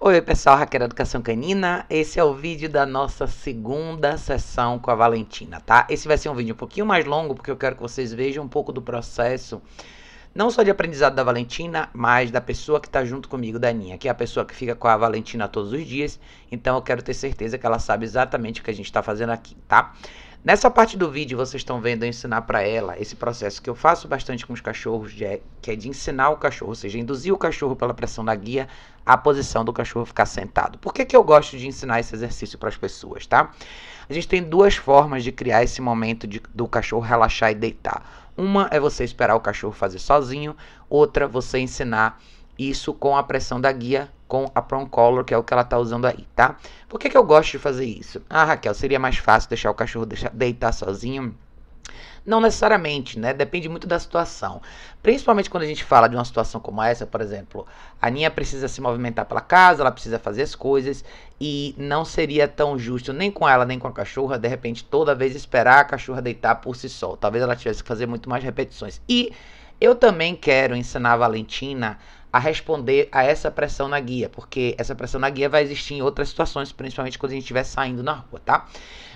Oi pessoal, Hacker Educação Canina, esse é o vídeo da nossa segunda sessão com a Valentina, tá? Esse vai ser um vídeo um pouquinho mais longo, porque eu quero que vocês vejam um pouco do processo, não só de aprendizado da Valentina, mas da pessoa que está junto comigo, da Aninha, que é a pessoa que fica com a Valentina todos os dias, então eu quero ter certeza que ela sabe exatamente o que a gente está fazendo aqui, tá? Nessa parte do vídeo vocês estão vendo eu ensinar para ela esse processo que eu faço bastante com os cachorros, de, eh, que é de ensinar o cachorro, ou seja, induzir o cachorro pela pressão da guia à posição do cachorro ficar sentado. Por que, que eu gosto de ensinar esse exercício para as pessoas, tá? A gente tem duas formas de criar esse momento de, do cachorro relaxar e deitar. Uma é você esperar o cachorro fazer sozinho, outra você ensinar isso com a pressão da guia com a Prong Color, que é o que ela tá usando aí, tá? Por que, que eu gosto de fazer isso? Ah, Raquel, seria mais fácil deixar o cachorro deixar, deitar sozinho? Não necessariamente, né? Depende muito da situação. Principalmente quando a gente fala de uma situação como essa, por exemplo, a Ninha precisa se movimentar pela casa, ela precisa fazer as coisas e não seria tão justo nem com ela nem com a cachorra, de repente, toda vez esperar a cachorra deitar por si só. Talvez ela tivesse que fazer muito mais repetições. E eu também quero ensinar a Valentina a responder a essa pressão na guia, porque essa pressão na guia vai existir em outras situações, principalmente quando a gente estiver saindo na rua, tá?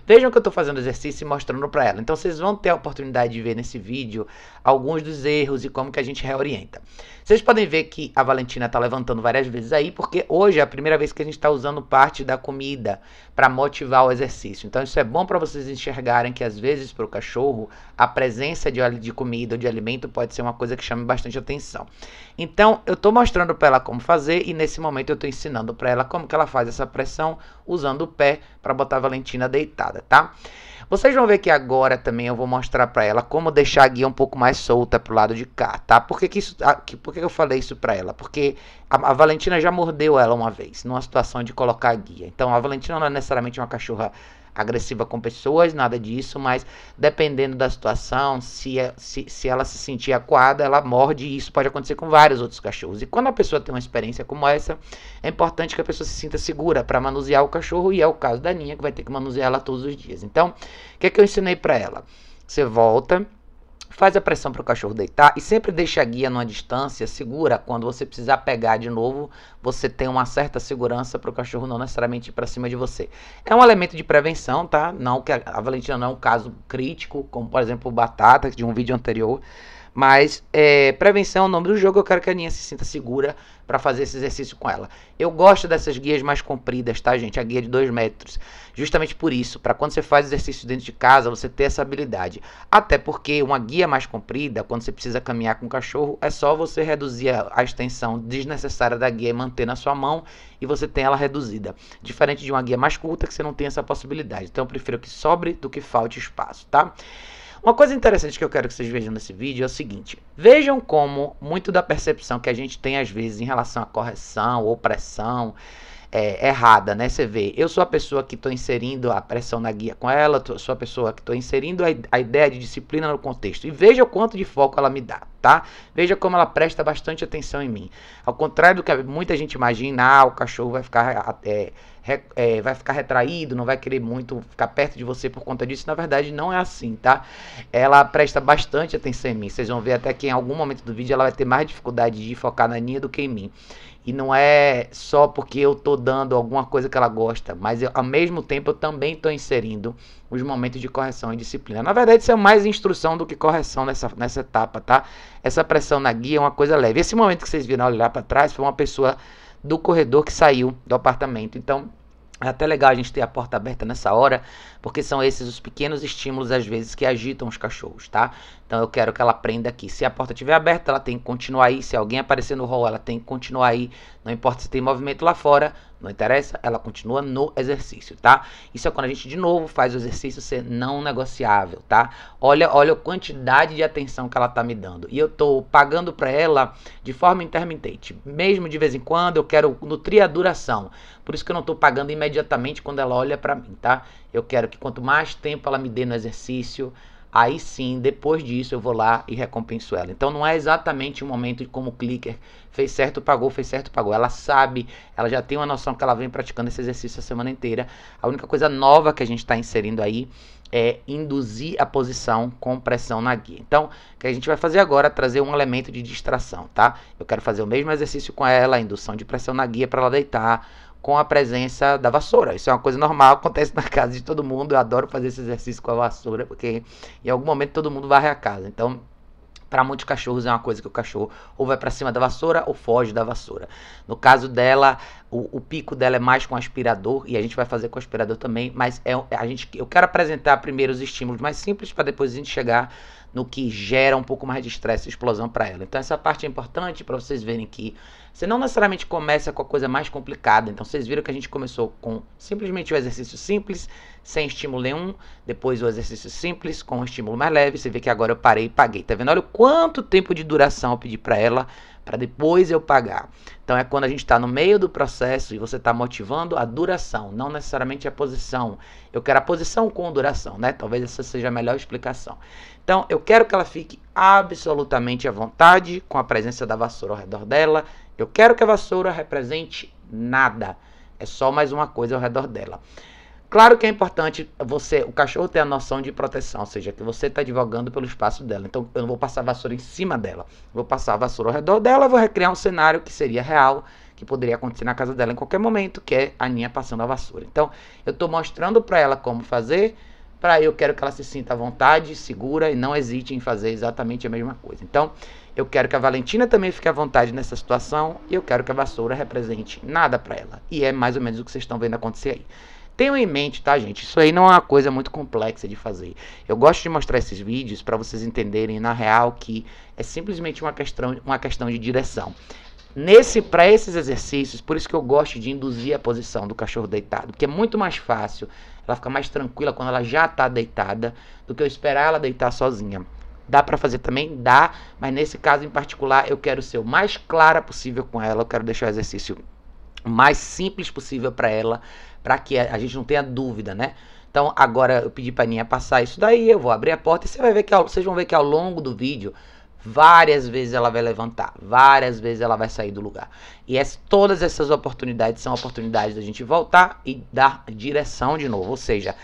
Vejam que eu estou fazendo exercício e mostrando para ela. Então vocês vão ter a oportunidade de ver nesse vídeo alguns dos erros e como que a gente reorienta. Vocês podem ver que a Valentina está levantando várias vezes aí, porque hoje é a primeira vez que a gente está usando parte da comida para motivar o exercício. Então isso é bom para vocês enxergarem que às vezes para o cachorro a presença de, de comida ou de alimento pode ser uma coisa que chame bastante atenção. Então eu tô Estou mostrando para ela como fazer e nesse momento eu estou ensinando para ela como que ela faz essa pressão usando o pé para botar a Valentina deitada, tá? Vocês vão ver que agora também eu vou mostrar para ela como deixar a guia um pouco mais solta pro lado de cá, tá? Por que, que, isso, a, ah, que, por que eu falei isso para ela? Porque a, a, Valentina já mordeu ela uma vez, numa situação de colocar a guia. Então a Valentina não é necessariamente uma cachorra agressiva com pessoas, nada disso, mas dependendo da situação, se, é, se, se ela se sentir acuada, ela morde e isso pode acontecer com vários outros cachorros. E quando a pessoa tem uma experiência como essa, é importante que a pessoa se sinta segura para manusear o cachorro, e é o caso da Ninha, que vai ter que manusear ela todos os dias. Então, o que é que eu ensinei para ela? Você volta faz a pressão para o cachorro deitar e sempre deixa a guia numa distância segura. Quando você precisar pegar de novo, você tem uma certa segurança para o cachorro não necessariamente ir para cima de você. É um elemento de prevenção, tá? Não que a Valentina não é um caso crítico, como por exemplo o Batata, de um vídeo anterior. Mas é, prevenção é o nome do jogo. Eu quero que a Aninha se sinta segura para fazer esse exercício com ela. Eu gosto dessas guias mais compridas, tá, gente? A guia de 2 metros. Justamente por isso, para quando você faz exercício dentro de casa, você ter essa habilidade. Até porque uma guia mais comprida, quando você precisa caminhar com o cachorro, é só você reduzir a extensão desnecessária da guia e manter na sua mão e você tem ela reduzida. Diferente de uma guia mais curta que você não tem essa possibilidade. Então eu prefiro que sobre do que falte espaço, tá? Uma coisa interessante que eu quero que vocês vejam nesse vídeo é o seguinte: vejam como muito da percepção que a gente tem às vezes em relação à correção ou pressão é, errada, né? Você vê, eu sou a pessoa que estou inserindo a pressão na guia com ela, tô, sou a pessoa que estou inserindo a, a, ideia de disciplina no contexto. E veja o quanto de foco ela me dá, tá? Veja como ela presta bastante atenção em mim. Ao contrário do que muita gente imagina, ah, o cachorro vai ficar, é, é, é, vai ficar retraído, não vai querer muito ficar perto de você por conta disso. Na verdade, não é assim, tá? Ela presta bastante atenção em mim. Vocês vão ver até que em algum momento do vídeo ela vai ter mais dificuldade de focar na ninha do que em mim. E não é só porque eu tô dando alguma coisa que ela gosta, mas eu, ao mesmo tempo eu também tô inserindo os momentos de correção e disciplina. Na verdade, isso é mais instrução do que correção nessa, nessa etapa, tá? Essa pressão na guia é uma coisa leve. Esse momento que vocês viram olhar para trás foi uma pessoa do corredor que saiu do apartamento. Então, é até legal a gente ter a porta aberta nessa hora, porque são esses os pequenos estímulos às vezes que agitam os cachorros, tá? Então eu quero que ela aprenda aqui. Se a porta estiver aberta, ela tem que continuar aí. Se alguém aparecer no hall, ela tem que continuar aí. Não importa se tem movimento lá fora, não interessa, ela continua no exercício, tá? Isso é quando a gente de novo faz o exercício ser não negociável, tá? Olha, olha a quantidade de atenção que ela tá me dando. E eu tô pagando para ela de forma intermitente. Mesmo de vez em quando eu quero nutrir a duração. Por isso que eu não tô pagando imediatamente quando ela olha para mim, tá? Eu quero que quanto mais tempo ela me dê no exercício, aí sim, depois disso, eu vou lá e recompenso ela. Então não é exatamente o um momento de como o clicker fez certo, pagou, fez certo, pagou. Ela sabe, ela já tem uma noção que ela vem praticando esse exercício a semana inteira. A única coisa nova que a gente está inserindo aí é induzir a posição com pressão na guia. Então, o que a gente vai fazer agora é trazer um elemento de distração, tá? Eu quero fazer o mesmo exercício com ela, indução de pressão na guia para ela deitar, com a presença da vassoura. Isso é uma coisa normal, acontece na casa de todo mundo. Eu adoro fazer esse exercício com a vassoura, porque em algum momento todo mundo varre a casa. Então, para muitos cachorros é uma coisa que o cachorro ou vai para cima da vassoura ou foge da vassoura. No caso dela, o, o, pico dela é mais com aspirador e a gente vai fazer com aspirador também, mas é a gente eu quero apresentar primeiro os estímulos mais simples para depois a gente chegar no que gera um pouco mais de estresse e explosão para ela. Então essa parte é importante para vocês verem que você não necessariamente começa com a coisa mais complicada. Então vocês viram que a gente começou com simplesmente o um exercício simples, sem estímulo nenhum, depois o exercício simples com um estímulo mais leve. Você vê que agora eu parei e paguei. Tá vendo? Olha o quanto tempo de duração eu pedi para ela para depois eu pagar. Então é quando a gente está no meio do processo e você está motivando a duração, não necessariamente a posição. Eu quero a posição com duração, né? Talvez essa seja a melhor explicação. Então eu quero que ela fique absolutamente à vontade com a presença da vassoura ao redor dela. Eu quero que a vassoura represente nada. É só mais uma coisa ao redor dela. Claro que é importante você, o cachorro ter a noção de proteção, ou seja, que você está divulgando pelo espaço dela. Então, eu não vou passar a vassoura em cima dela, vou passar a vassoura ao redor dela, vou recriar um cenário que seria real, que poderia acontecer na casa dela em qualquer momento, que é a ninha passando a vassoura. Então, eu estou mostrando para ela como fazer, para eu quero que ela se sinta à vontade, segura e não hesite em fazer exatamente a mesma coisa. Então, eu quero que a Valentina também fique à vontade nessa situação e eu quero que a vassoura represente nada para ela. E é mais ou menos o que vocês estão vendo acontecer aí. Tenham em mente, tá, gente? Isso aí não é uma coisa muito complexa de fazer. Eu gosto de mostrar esses vídeos para vocês entenderem, na real, que é simplesmente uma questão, uma questão de direção. Nesse, para esses exercícios, por isso que eu gosto de induzir a posição do cachorro deitado, porque é muito mais fácil, ela fica mais tranquila quando ela já está deitada, do que eu esperar ela deitar sozinha. Dá para fazer também? Dá, mas nesse caso em particular eu quero ser o mais clara possível com ela, eu quero deixar o exercício mais simples possível para ela, para que a gente não tenha dúvida, né? Então, agora eu pedi para a Aninha passar isso daí, eu vou abrir a porta e você vai ver que ao, vocês vão ver que ao longo do vídeo, várias vezes ela vai levantar, várias vezes ela vai sair do lugar. E as, todas essas oportunidades são oportunidades da gente voltar e dar direção de novo, ou seja,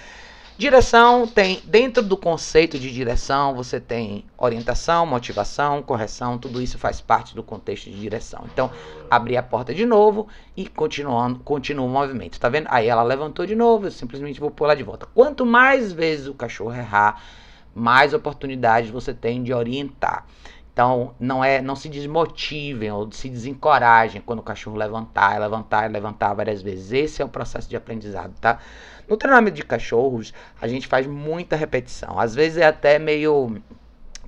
Direção tem, dentro do conceito de direção, você tem orientação, motivação, correção, tudo isso faz parte do contexto de direção. Então, abrir a porta de novo e continuando, continua o movimento, tá vendo? Aí ela levantou de novo, eu simplesmente vou pôr ela de volta. Quanto mais vezes o cachorro errar, mais oportunidades você tem de orientar. Então, não é, não se desmotivem ou se desencorajem quando o cachorro levantar, levantar, levantar várias vezes. Esse é o processo de aprendizado, tá? No treinamento de cachorros, a gente faz muita repetição. Às vezes é até meio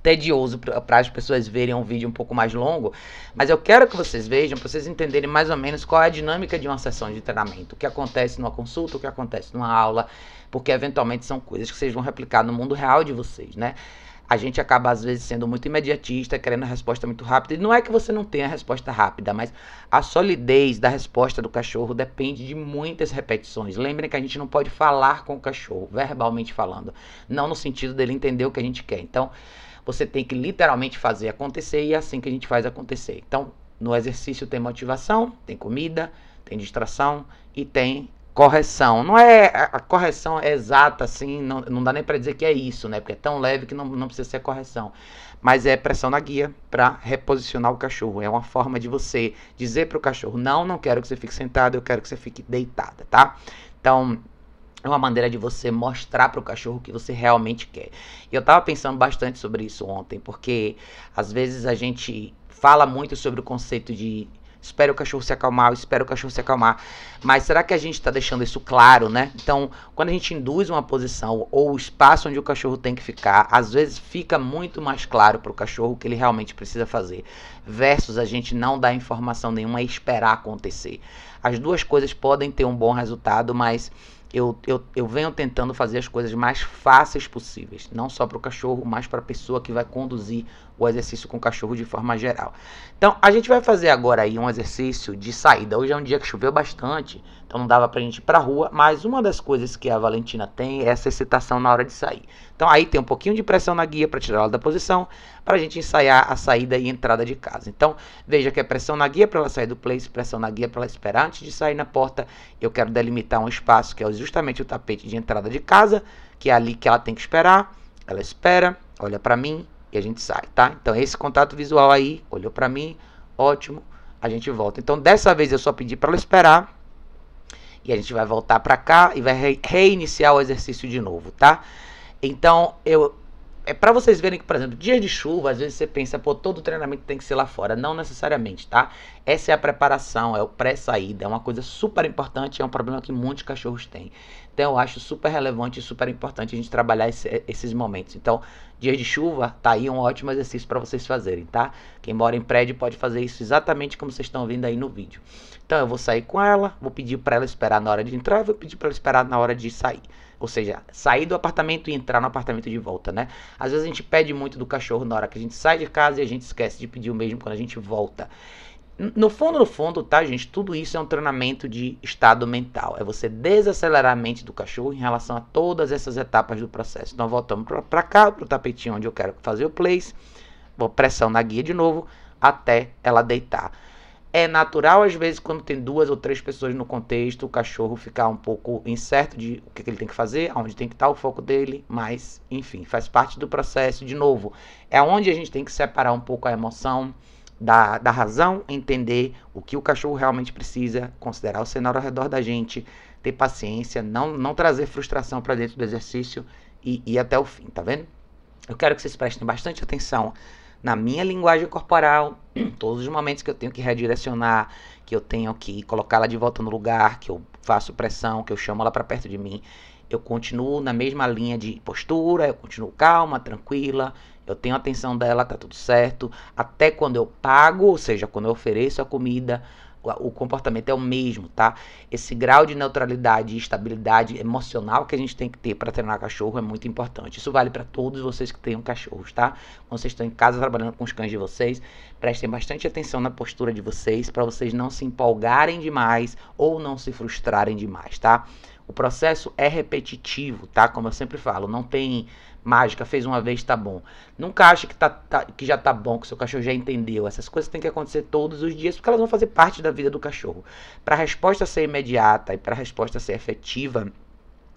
tedioso para as pessoas verem um vídeo um pouco mais longo, mas eu quero que vocês vejam, para vocês entenderem mais ou menos qual é a dinâmica de uma sessão de treinamento, o que acontece numa consulta, o que acontece numa aula, porque eventualmente são coisas que vocês vão replicar no mundo real de vocês, né? a gente acaba às vezes sendo muito imediatista, querendo a resposta muito rápida. E não é que você não tenha a resposta rápida, mas a solidez da resposta do cachorro depende de muitas repetições. Lembrem que a gente não pode falar com o cachorro, verbalmente falando, não no sentido dele entender o que a gente quer. Então, você tem que literalmente fazer acontecer e é assim que a gente faz acontecer. Então, no exercício tem motivação, tem comida, tem distração e tem correção. Não é a correção é exata, assim, não, não dá nem para dizer que é isso, né? Porque é tão leve que não, não precisa ser correção. Mas é pressão na guia para reposicionar o cachorro. É uma forma de você dizer para o cachorro: não, não quero que você fique sentado, eu quero que você fique deitada, tá? Então, é uma maneira de você mostrar para o cachorro o que você realmente quer. E eu tava pensando bastante sobre isso ontem, porque às vezes a gente fala muito sobre o conceito de espere o cachorro se acalmar, espere o cachorro se acalmar. Mas será que a gente está deixando isso claro, né? Então, quando a gente induz uma posição ou o espaço onde o cachorro tem que ficar, às vezes fica muito mais claro para o cachorro o que ele realmente precisa fazer, versus a gente não dar informação nenhuma e esperar acontecer. As duas coisas podem ter um bom resultado, mas eu, eu, eu venho tentando fazer as coisas mais fáceis possíveis, não só para o cachorro, mas para a pessoa que vai conduzir o exercício com o cachorro de forma geral. Então, a gente vai fazer agora aí um exercício de saída. Hoje é um dia que choveu bastante, então não dava para a gente ir para a rua, mas uma das coisas que a Valentina tem é essa excitação na hora de sair. Então aí tem um pouquinho de pressão na guia para tirá-la da posição, para a gente ensaiar a saída e entrada de casa. Então veja que é pressão na guia para ela sair do place, pressão na guia para ela esperar antes de sair na porta. Eu quero delimitar um espaço que é justamente o tapete de entrada de casa, que é ali que ela tem que esperar. Ela espera, olha para mim e a gente sai, tá? Então esse contato visual aí, olhou para mim, ótimo, a gente volta. Então dessa vez eu só pedi para ela esperar e a gente vai voltar para cá e vai reiniciar o exercício de novo, tá? Então, eu é para vocês verem que, por exemplo, dias de chuva, às vezes você pensa, pô, todo treinamento tem que ser lá fora. Não necessariamente, tá? Essa é a preparação, é o pré-saída, é uma coisa super importante, é um problema que muitos cachorros têm. Então, eu acho super relevante e super importante a gente trabalhar esse, esses momentos. Então, dias de chuva, tá aí um ótimo exercício para vocês fazerem, tá? Quem mora em prédio pode fazer isso exatamente como vocês estão vendo aí no vídeo. Então, eu vou sair com ela, vou pedir para ela esperar na hora de entrar, vou pedir para ela esperar na hora de sair. Ou seja, sair do apartamento e entrar no apartamento de volta, né? Às vezes a gente pede muito do cachorro na hora que a gente sai de casa e a gente esquece de pedir o mesmo quando a gente volta. No fundo, no fundo, tá, gente? Tudo isso é um treinamento de estado mental. É você desacelerar a mente do cachorro em relação a todas essas etapas do processo. Então, voltamos para cá, para o tapetinho onde eu quero fazer o place. Vou pressão na guia de novo até ela deitar. É natural, às vezes, quando tem duas ou três pessoas no contexto, o cachorro ficar um pouco incerto de o que ele tem que fazer, aonde tem que estar o foco dele, mas, enfim, faz parte do processo. De novo, é onde a gente tem que separar um pouco a emoção da, da razão, entender o que o cachorro realmente precisa, considerar o cenário ao redor da gente, ter paciência, não, não trazer frustração para dentro do exercício e ir até o fim, tá vendo? Eu quero que vocês prestem bastante atenção na minha linguagem corporal, todos os momentos que eu tenho que redirecionar, que eu tenho que colocá-la de volta no lugar, que eu faço pressão, que eu chamo ela para perto de mim, eu continuo na mesma linha de postura, eu continuo calma, tranquila, eu tenho atenção dela, tá tudo certo, até quando eu pago, ou seja, quando eu ofereço a comida, o comportamento é o mesmo, tá? Esse grau de neutralidade e estabilidade emocional que a gente tem que ter para treinar cachorro é muito importante. Isso vale para todos vocês que tenham cachorros, tá? Quando vocês estão em casa trabalhando com os cães de vocês, prestem bastante atenção na postura de vocês para vocês não se empolgarem demais ou não se frustrarem demais, tá? O processo é repetitivo, tá? Como eu sempre falo, não tem mágica, fez uma vez, tá bom. Nunca acha que, tá, tá, que já tá bom, que seu cachorro já entendeu. Essas coisas têm que acontecer todos os dias, porque elas vão fazer parte da vida do cachorro. Para a resposta ser imediata e para a resposta ser efetiva,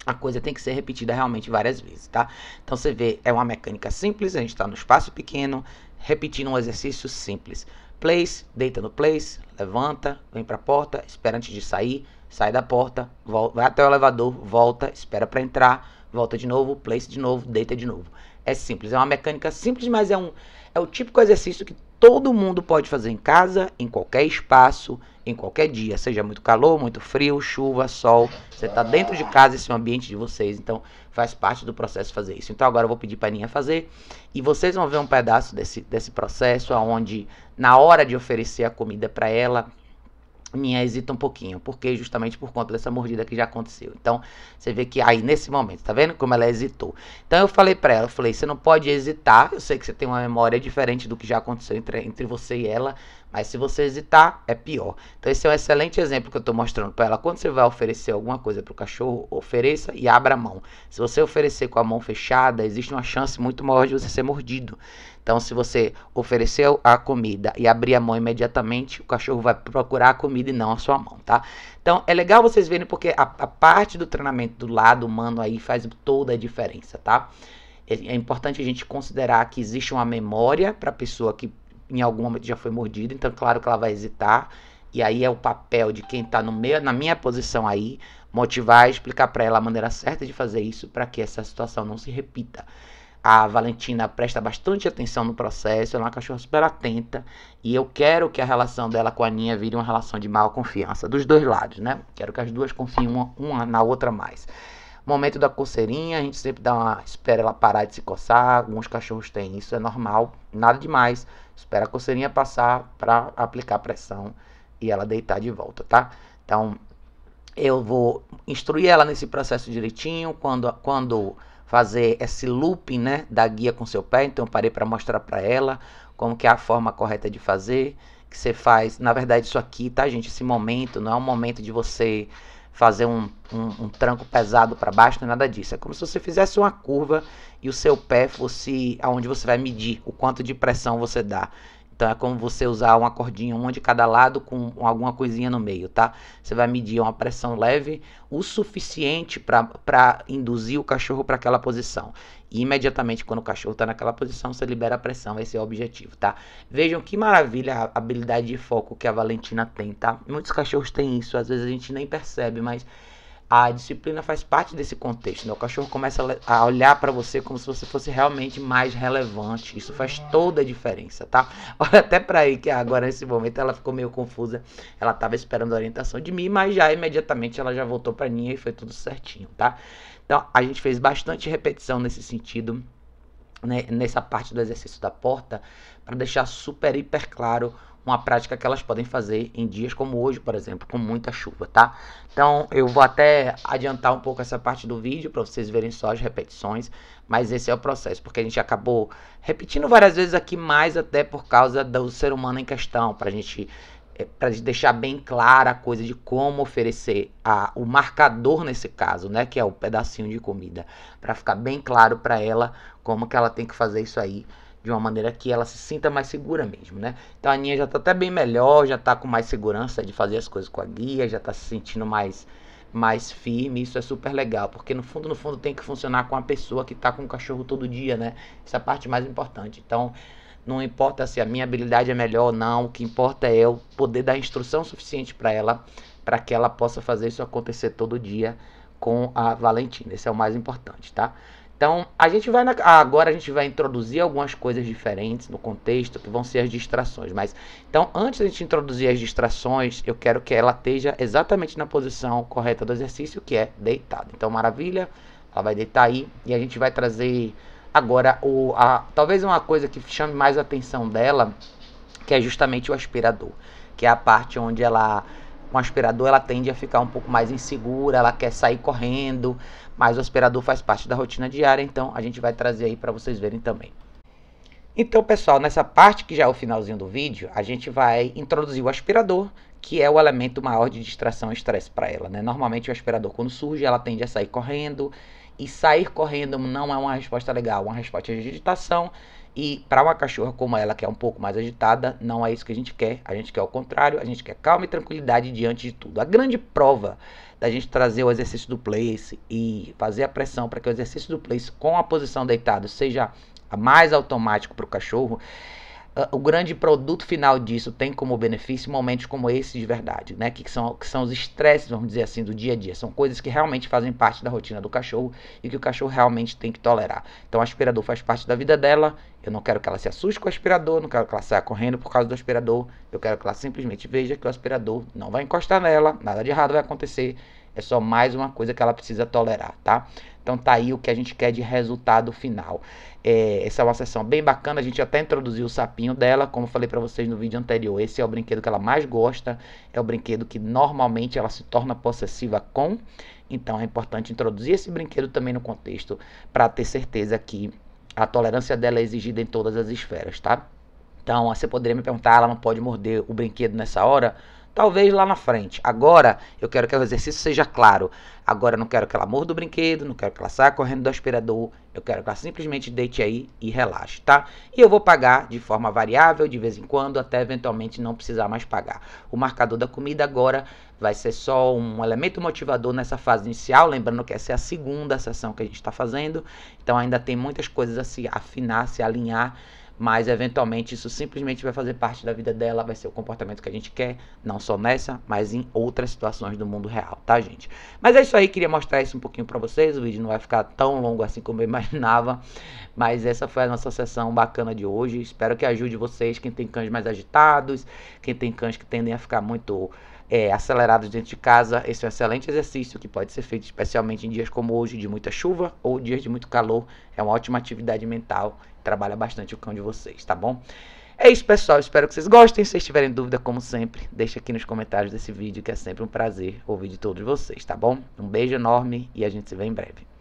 a coisa tem que ser repetida realmente várias vezes, tá? Então você vê, é uma mecânica simples, a gente está no espaço pequeno, repetindo um exercício simples. Place, deita no place, levanta, vem para a porta, espera antes de sair, sai da porta, volta, vai até o elevador, volta, espera para entrar, volta de novo, place de novo, deita de novo. É simples, é uma mecânica simples, mas é um é o típico exercício que todo mundo pode fazer em casa, em qualquer espaço, em qualquer dia, seja muito calor, muito frio, chuva, sol. Você está dentro de casa, esse é o ambiente de vocês, então faz parte do processo fazer isso. Então agora eu vou pedir para a Aninha fazer e vocês vão ver um pedaço desse, desse processo, onde na hora de oferecer a comida para ela, me hesita um pouquinho, porque justamente por conta dessa mordida que já aconteceu. Então, você vê que aí nesse momento, tá vendo como ela hesitou? Então eu falei para ela, eu falei, você não pode hesitar, eu sei que você tem uma memória diferente do que já aconteceu entre, entre você e ela, mas se você hesitar, é pior. Então esse é um excelente exemplo que eu estou mostrando para ela. Quando você vai oferecer alguma coisa para o cachorro, ofereça e abra a mão. Se você oferecer com a mão fechada, existe uma chance muito maior de você ser mordido. Então se você oferecer a comida e abrir a mão imediatamente, o cachorro vai procurar a comida e não a sua mão, tá? Então é legal vocês verem porque a, a parte do treinamento do lado humano aí faz toda a diferença, tá? é, é importante a gente considerar que existe uma memória para a pessoa que em algum momento já foi mordida, então claro que ela vai hesitar. E aí é o papel de quem está no meio, na minha posição aí, motivar, e explicar para ela a maneira certa de fazer isso para que essa situação não se repita. A Valentina presta bastante atenção no processo, ela é uma cachorra super atenta e eu quero que a relação dela com a Aninha vire uma relação de mal confiança, dos dois lados, né? Quero que as duas confiem uma, uma na outra mais. Momento da coceirinha, a gente sempre dá uma espera ela parar de se coçar, alguns cachorros têm isso, é normal, nada demais. Espera a coceirinha passar para aplicar pressão e ela deitar de volta, tá? Então, eu vou instruir ela nesse processo direitinho, quando, quando fazer esse looping, né, da guia com seu pé. Então, eu parei para mostrar para ela como que é a forma correta de fazer, que você faz. Na verdade, isso aqui, tá, gente? Esse momento não é um momento de você fazer um, um, um tranco pesado para baixo, não é nada disso. É como se você fizesse uma curva e o seu pé fosse aonde você vai medir o quanto de pressão você dá. Então é como você usar uma cordinha, uma de cada lado com alguma coisinha no meio, tá? Você vai medir uma pressão leve o suficiente para induzir o cachorro para aquela posição. E imediatamente quando o cachorro está naquela posição, você libera a pressão, esse é o objetivo, tá? Vejam que maravilha a habilidade de foco que a Valentina tem, tá? Muitos cachorros têm isso, às vezes a gente nem percebe, mas a disciplina faz parte desse contexto. Né? O cachorro começa a olhar para você como se você fosse realmente mais relevante. Isso faz toda a diferença, tá? Olha até para aí que agora nesse momento ela ficou meio confusa. Ela tava esperando a orientação de mim, mas já imediatamente ela já voltou para mim e foi tudo certinho, tá? Então, a gente fez bastante repetição nesse sentido, né, nessa parte do exercício da porta, para deixar super, hiper claro uma prática que elas podem fazer em dias como hoje, por exemplo, com muita chuva, tá? Então, eu vou até adiantar um pouco essa parte do vídeo para vocês verem só as repetições, mas esse é o processo, porque a gente acabou repetindo várias vezes aqui, mais até por causa do ser humano em questão, para a gente é, para deixar bem clara a coisa de como oferecer a, o marcador nesse caso, né, que é o pedacinho de comida, para ficar bem claro para ela como que ela tem que fazer isso aí de uma maneira que ela se sinta mais segura mesmo, né? Então a Aninha já tá até bem melhor, já tá com mais segurança de fazer as coisas com a guia, já tá se sentindo mais mais firme, isso é super legal, porque no fundo no fundo tem que funcionar com a pessoa que tá com o cachorro todo dia, né? Essa é a parte mais importante. Então, não importa se a minha habilidade é melhor ou não, o que importa é eu poder dar instrução suficiente para ela, para que ela possa fazer isso acontecer todo dia com a Valentina. Esse é o mais importante, tá? Então, a gente vai na... agora a gente vai introduzir algumas coisas diferentes no contexto que vão ser as distrações, mas então antes de a gente introduzir as distrações, eu quero que ela esteja exatamente na posição correta do exercício, que é deitada. Então, maravilha. Ela vai deitar aí e a gente vai trazer Agora, o, a, talvez uma coisa que chame mais a atenção dela, que é justamente o aspirador, que é a parte onde ela com o aspirador ela tende a ficar um pouco mais insegura, ela quer sair correndo, mas o aspirador faz parte da rotina diária, então a gente vai trazer aí para vocês verem também. Então, pessoal, nessa parte que já é o finalzinho do vídeo, a gente vai introduzir o aspirador, que é o elemento maior de distração e estresse para ela, né? Normalmente o aspirador quando surge, ela tende a sair correndo, e sair correndo não é uma resposta legal, uma resposta de agitação. E para uma cachorra como ela, que é um pouco mais agitada, não é isso que a gente quer. A gente quer o contrário, a gente quer calma e tranquilidade diante de tudo. A grande prova da gente trazer o exercício do place e fazer a pressão para que o exercício do place com a posição deitado seja mais automático para o cachorro ah, o grande produto final disso tem como benefício momentos como esse de verdade, né? Que, são, que são os estresses, vamos dizer assim, do dia a dia. São coisas que realmente fazem parte da rotina do cachorro e que o cachorro realmente tem que tolerar. Então o aspirador faz parte da vida dela. Eu não quero que ela se assuste com o aspirador, não quero que ela saia correndo por causa do aspirador. Eu quero que ela simplesmente veja que o aspirador não vai encostar nela, nada de errado vai acontecer. É só mais uma coisa que ela precisa tolerar, tá? Então tá aí o que a gente quer de resultado final. É, essa é uma sessão bem bacana, a gente até introduziu o sapinho dela, como falei para vocês no vídeo anterior. Esse é o brinquedo que ela mais gosta, é o brinquedo que normalmente ela se torna possessiva com. Então é importante introduzir esse brinquedo também no contexto para ter certeza que a tolerância dela é exigida em todas as esferas, tá? Então, você poderia me perguntar, ah, ela não pode morder o brinquedo nessa hora? Talvez lá na frente. Agora eu quero que o exercício seja claro. Agora eu não quero que ela morra do brinquedo, não quero que ela saia correndo do aspirador. Eu quero que ela simplesmente deite aí e relaxe, tá? E eu vou pagar de forma variável, de vez em quando, até eventualmente não precisar mais pagar. O marcador da comida agora vai ser só um elemento motivador nessa fase inicial. Lembrando que essa é a segunda sessão que a gente está fazendo. Então ainda tem muitas coisas a se afinar, a se alinhar mas eventualmente isso simplesmente vai fazer parte da vida dela, vai ser o comportamento que a gente quer, não só nessa, mas em outras situações do mundo real, tá, gente? Mas é isso aí, queria mostrar isso um pouquinho para vocês. O vídeo não vai ficar tão longo assim como eu imaginava, mas essa foi a nossa sessão bacana de hoje. Espero que ajude vocês, quem tem cães mais agitados, quem tem cães que tendem a ficar muito é, acelerados dentro de casa. Esse é um excelente exercício que pode ser feito especialmente em dias como hoje, de muita chuva ou dias de muito calor. É uma ótima atividade mental, trabalha bastante o cão de vocês, tá bom? É isso, pessoal. Espero que vocês gostem. Se vocês tiverem dúvida, como sempre, deixa aqui nos comentários desse vídeo, que é sempre um prazer ouvir de todos vocês, tá bom? Um beijo enorme e a gente se vê em breve.